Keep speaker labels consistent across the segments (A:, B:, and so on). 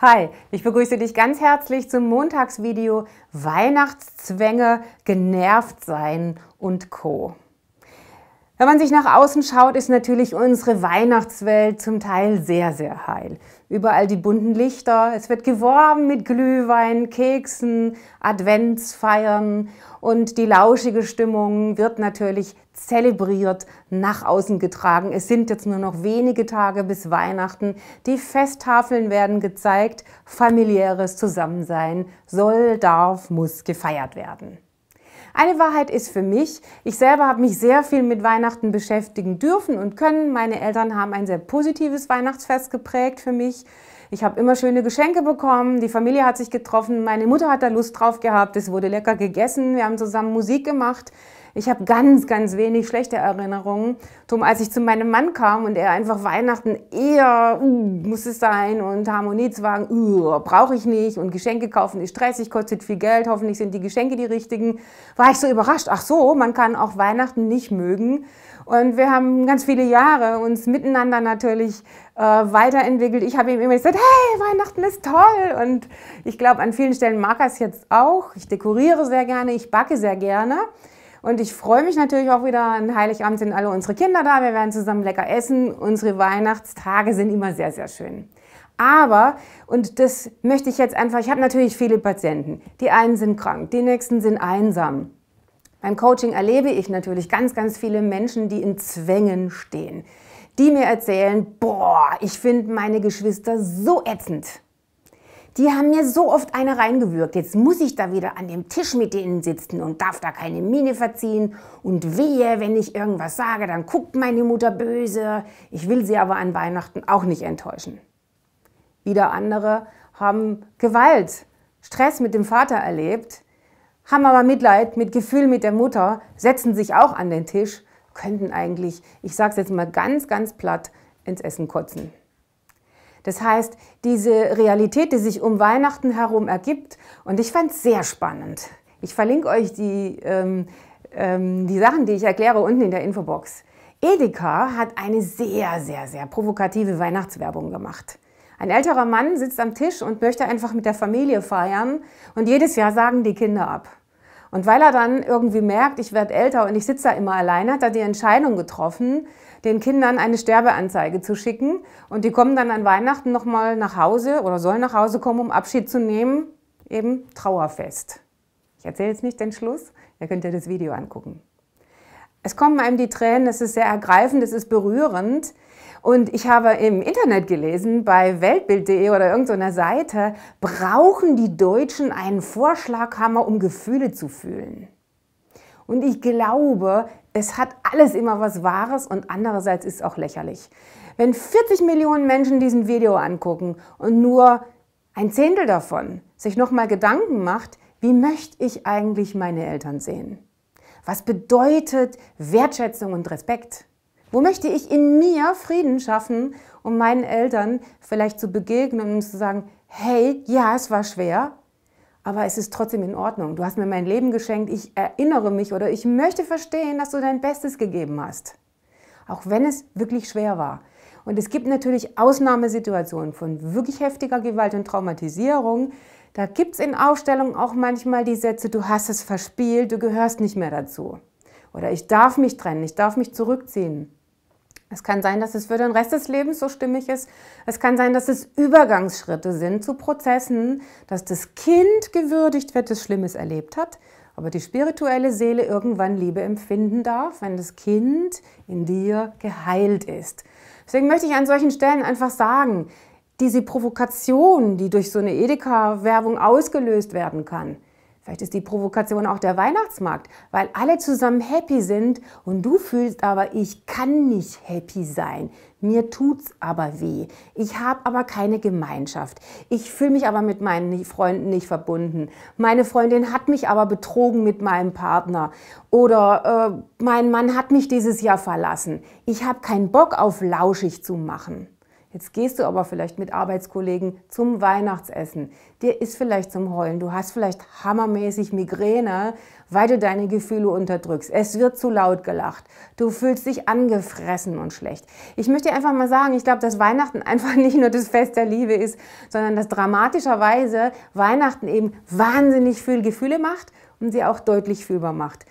A: Hi, ich begrüße dich ganz herzlich zum Montagsvideo Weihnachtszwänge, genervt sein und Co. Wenn man sich nach außen schaut, ist natürlich unsere Weihnachtswelt zum Teil sehr, sehr heil. Überall die bunten Lichter, es wird geworben mit Glühwein, Keksen, Adventsfeiern und die lauschige Stimmung wird natürlich zelebriert, nach außen getragen. Es sind jetzt nur noch wenige Tage bis Weihnachten. Die Festtafeln werden gezeigt, familiäres Zusammensein soll, darf, muss gefeiert werden. Eine Wahrheit ist für mich, ich selber habe mich sehr viel mit Weihnachten beschäftigen dürfen und können. Meine Eltern haben ein sehr positives Weihnachtsfest geprägt für mich. Ich habe immer schöne Geschenke bekommen, die Familie hat sich getroffen, meine Mutter hat da Lust drauf gehabt, es wurde lecker gegessen, wir haben zusammen Musik gemacht. Ich habe ganz, ganz wenig schlechte Erinnerungen. Drum, als ich zu meinem Mann kam und er einfach Weihnachten eher, uh, muss es sein und Harmoniezwagen, uh, brauche ich nicht und Geschenke kaufen ist stressig, kostet viel Geld, hoffentlich sind die Geschenke die richtigen, war ich so überrascht. Ach so, man kann auch Weihnachten nicht mögen. Und wir haben ganz viele Jahre uns miteinander natürlich äh, weiterentwickelt. Ich habe ihm immer gesagt, hey, Weihnachten ist toll. Und ich glaube, an vielen Stellen mag er es jetzt auch. Ich dekoriere sehr gerne, ich backe sehr gerne. Und ich freue mich natürlich auch wieder. An Heiligabend sind alle unsere Kinder da. Wir werden zusammen lecker essen. Unsere Weihnachtstage sind immer sehr, sehr schön. Aber, und das möchte ich jetzt einfach, ich habe natürlich viele Patienten. Die einen sind krank, die nächsten sind einsam. Beim Coaching erlebe ich natürlich ganz, ganz viele Menschen, die in Zwängen stehen, die mir erzählen, boah, ich finde meine Geschwister so ätzend. Die haben mir so oft eine reingewürgt. Jetzt muss ich da wieder an dem Tisch mit denen sitzen und darf da keine Miene verziehen. Und wehe, wenn ich irgendwas sage, dann guckt meine Mutter böse. Ich will sie aber an Weihnachten auch nicht enttäuschen. Wieder andere haben Gewalt, Stress mit dem Vater erlebt, haben aber Mitleid mit Gefühl mit der Mutter, setzen sich auch an den Tisch, könnten eigentlich, ich sag's jetzt mal ganz, ganz platt, ins Essen kotzen. Das heißt, diese Realität, die sich um Weihnachten herum ergibt, und ich fand es sehr spannend. Ich verlinke euch die, ähm, ähm, die Sachen, die ich erkläre, unten in der Infobox. Edeka hat eine sehr, sehr, sehr provokative Weihnachtswerbung gemacht. Ein älterer Mann sitzt am Tisch und möchte einfach mit der Familie feiern und jedes Jahr sagen die Kinder ab. Und weil er dann irgendwie merkt, ich werde älter und ich sitze da immer alleine, hat er die Entscheidung getroffen, den Kindern eine Sterbeanzeige zu schicken. Und die kommen dann an Weihnachten nochmal nach Hause oder sollen nach Hause kommen, um Abschied zu nehmen. Eben Trauerfest. Ich erzähle jetzt nicht den Schluss, ihr könnt ja das Video angucken. Es kommen einem die Tränen, es ist sehr ergreifend, es ist berührend. Und ich habe im Internet gelesen, bei weltbild.de oder irgendeiner Seite, brauchen die Deutschen einen Vorschlaghammer, um Gefühle zu fühlen. Und ich glaube, es hat alles immer was Wahres und andererseits ist es auch lächerlich. Wenn 40 Millionen Menschen diesen Video angucken und nur ein Zehntel davon sich nochmal Gedanken macht, wie möchte ich eigentlich meine Eltern sehen? Was bedeutet Wertschätzung und Respekt? Wo möchte ich in mir Frieden schaffen, um meinen Eltern vielleicht zu begegnen und zu sagen, hey, ja, es war schwer, aber es ist trotzdem in Ordnung. Du hast mir mein Leben geschenkt, ich erinnere mich oder ich möchte verstehen, dass du dein Bestes gegeben hast. Auch wenn es wirklich schwer war. Und es gibt natürlich Ausnahmesituationen von wirklich heftiger Gewalt und Traumatisierung. Da gibt es in Aufstellungen auch manchmal die Sätze, du hast es verspielt, du gehörst nicht mehr dazu. Oder ich darf mich trennen, ich darf mich zurückziehen. Es kann sein, dass es für den Rest des Lebens so stimmig ist. Es kann sein, dass es Übergangsschritte sind zu Prozessen, dass das Kind gewürdigt wird, das Schlimmes erlebt hat, aber die spirituelle Seele irgendwann Liebe empfinden darf, wenn das Kind in dir geheilt ist. Deswegen möchte ich an solchen Stellen einfach sagen, diese Provokation, die durch so eine Edeka-Werbung ausgelöst werden kann, Vielleicht ist die Provokation auch der Weihnachtsmarkt, weil alle zusammen happy sind und du fühlst aber, ich kann nicht happy sein. Mir tut's aber weh. Ich habe aber keine Gemeinschaft. Ich fühle mich aber mit meinen Freunden nicht verbunden. Meine Freundin hat mich aber betrogen mit meinem Partner. Oder äh, mein Mann hat mich dieses Jahr verlassen. Ich habe keinen Bock auf lauschig zu machen. Jetzt gehst du aber vielleicht mit Arbeitskollegen zum Weihnachtsessen. Dir ist vielleicht zum Heulen. Du hast vielleicht hammermäßig Migräne, weil du deine Gefühle unterdrückst. Es wird zu laut gelacht. Du fühlst dich angefressen und schlecht. Ich möchte einfach mal sagen, ich glaube, dass Weihnachten einfach nicht nur das Fest der Liebe ist, sondern dass dramatischerweise Weihnachten eben wahnsinnig viel Gefühle macht und sie auch deutlich fühlbar macht.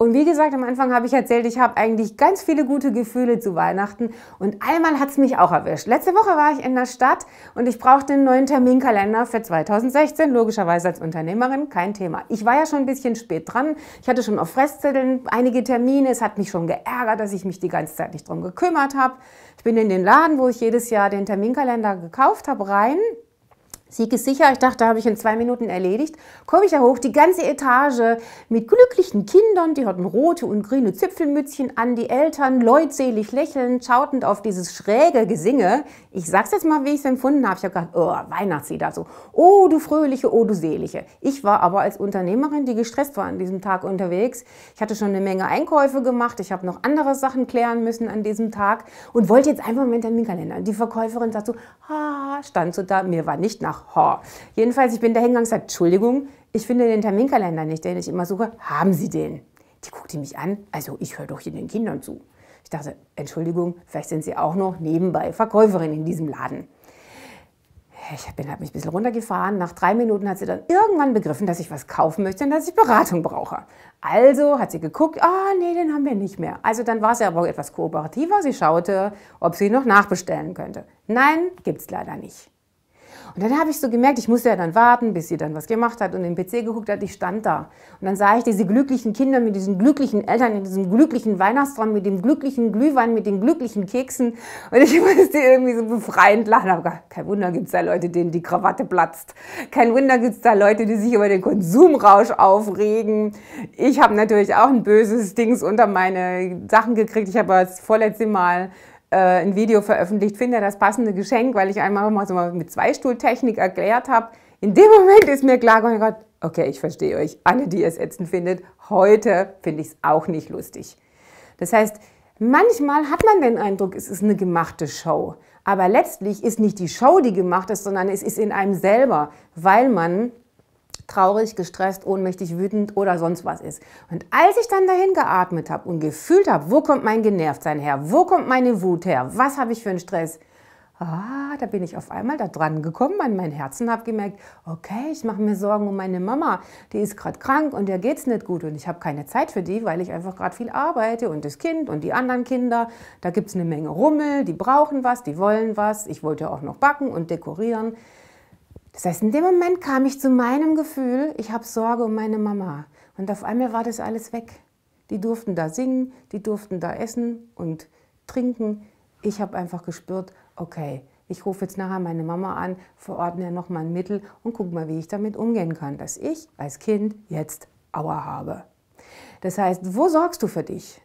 A: Und wie gesagt, am Anfang habe ich erzählt, ich habe eigentlich ganz viele gute Gefühle zu Weihnachten. Und einmal hat es mich auch erwischt. Letzte Woche war ich in der Stadt und ich brauchte einen neuen Terminkalender für 2016. Logischerweise als Unternehmerin kein Thema. Ich war ja schon ein bisschen spät dran. Ich hatte schon auf Fresszetteln einige Termine. Es hat mich schon geärgert, dass ich mich die ganze Zeit nicht drum gekümmert habe. Ich bin in den Laden, wo ich jedes Jahr den Terminkalender gekauft habe, rein Sieg ist sicher, Ich dachte, da habe ich in zwei Minuten erledigt. Komme ich da hoch, die ganze Etage mit glücklichen Kindern, die hatten rote und grüne Zipfelmützchen an, die Eltern leutselig lächelnd, schautend auf dieses schräge Gesinge. Ich sag's jetzt mal, wie ich es empfunden habe. Ich habe gedacht, oh, Weihnachtslied da so. Oh, du Fröhliche, oh, du Selige. Ich war aber als Unternehmerin, die gestresst war an diesem Tag unterwegs. Ich hatte schon eine Menge Einkäufe gemacht. Ich habe noch andere Sachen klären müssen an diesem Tag und wollte jetzt einfach meinen Terminkalender. Die Verkäuferin sagt so, ah, stand so da. Mir war nicht nach nach H. Jedenfalls, ich bin da hingegangen und gesagt, Entschuldigung, ich finde den Terminkalender nicht, den ich immer suche. Haben Sie den? Die guckte mich an, also ich höre doch hier den Kindern zu. Ich dachte, Entschuldigung, vielleicht sind Sie auch noch nebenbei Verkäuferin in diesem Laden. Ich bin, habe mich ein bisschen runtergefahren. Nach drei Minuten hat sie dann irgendwann begriffen, dass ich was kaufen möchte und dass ich Beratung brauche. Also hat sie geguckt, ah, oh, nee, den haben wir nicht mehr. Also dann war sie aber auch etwas kooperativer. Sie schaute, ob sie noch nachbestellen könnte. Nein, gibt es leider nicht. Und dann habe ich so gemerkt, ich musste ja dann warten, bis sie dann was gemacht hat und den PC geguckt hat, ich stand da. Und dann sah ich diese glücklichen Kinder mit diesen glücklichen Eltern, in diesem glücklichen Weihnachtsraum, mit dem glücklichen Glühwein, mit den glücklichen Keksen. Und ich musste irgendwie so befreiend lachen. Aber kein Wunder gibt es da Leute, denen die Krawatte platzt. Kein Wunder gibt es da Leute, die sich über den Konsumrausch aufregen. Ich habe natürlich auch ein böses Dings unter meine Sachen gekriegt. Ich habe das vorletzte Mal äh, ein Video veröffentlicht, finde das passende Geschenk, weil ich einmal mal so mit Zweistuhltechnik erklärt habe. In dem Moment ist mir klar, oh mein Gott, okay, ich verstehe euch, alle, die es ätzend findet, heute finde ich es auch nicht lustig. Das heißt, manchmal hat man den Eindruck, es ist eine gemachte Show. Aber letztlich ist nicht die Show, die gemacht ist, sondern es ist in einem selber, weil man traurig, gestresst, ohnmächtig, wütend oder sonst was ist. Und als ich dann dahin geatmet habe und gefühlt habe, wo kommt mein Genervtsein her, wo kommt meine Wut her, was habe ich für einen Stress, ah, da bin ich auf einmal da dran gekommen an mein Herz und habe gemerkt, okay, ich mache mir Sorgen um meine Mama, die ist gerade krank und der es nicht gut und ich habe keine Zeit für die, weil ich einfach gerade viel arbeite und das Kind und die anderen Kinder, da gibt es eine Menge Rummel, die brauchen was, die wollen was, ich wollte auch noch backen und dekorieren. Das heißt, in dem Moment kam ich zu meinem Gefühl, ich habe Sorge um meine Mama. Und auf einmal war das alles weg. Die durften da singen, die durften da essen und trinken. Ich habe einfach gespürt, okay, ich rufe jetzt nachher meine Mama an, verordne ihr nochmal ein Mittel und gucke mal, wie ich damit umgehen kann, dass ich als Kind jetzt Aua habe. Das heißt, wo sorgst du für dich?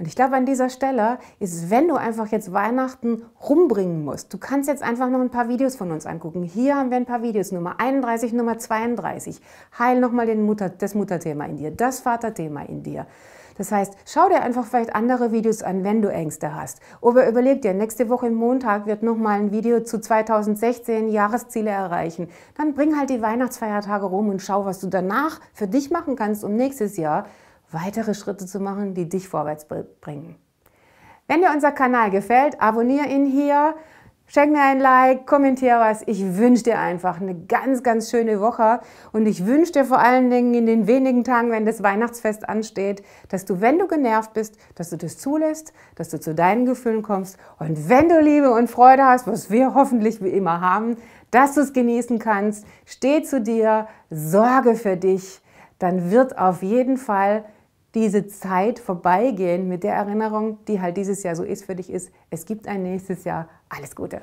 A: Und ich glaube, an dieser Stelle ist, wenn du einfach jetzt Weihnachten rumbringen musst, du kannst jetzt einfach noch ein paar Videos von uns angucken. Hier haben wir ein paar Videos, Nummer 31, Nummer 32. Heil nochmal Mutter, das Mutterthema in dir, das Vaterthema in dir. Das heißt, schau dir einfach vielleicht andere Videos an, wenn du Ängste hast. Oder überleg dir, nächste Woche im Montag wird nochmal ein Video zu 2016 Jahresziele erreichen. Dann bring halt die Weihnachtsfeiertage rum und schau, was du danach für dich machen kannst, um nächstes Jahr weitere Schritte zu machen, die dich vorwärts bringen. Wenn dir unser Kanal gefällt, abonniere ihn hier, schenk mir ein Like, kommentiere was. Ich wünsche dir einfach eine ganz, ganz schöne Woche und ich wünsche dir vor allen Dingen in den wenigen Tagen, wenn das Weihnachtsfest ansteht, dass du, wenn du genervt bist, dass du das zulässt, dass du zu deinen Gefühlen kommst und wenn du Liebe und Freude hast, was wir hoffentlich wie immer haben, dass du es genießen kannst, steh zu dir, sorge für dich, dann wird auf jeden Fall diese Zeit vorbeigehen mit der Erinnerung, die halt dieses Jahr so ist für dich ist, es gibt ein nächstes Jahr, alles Gute.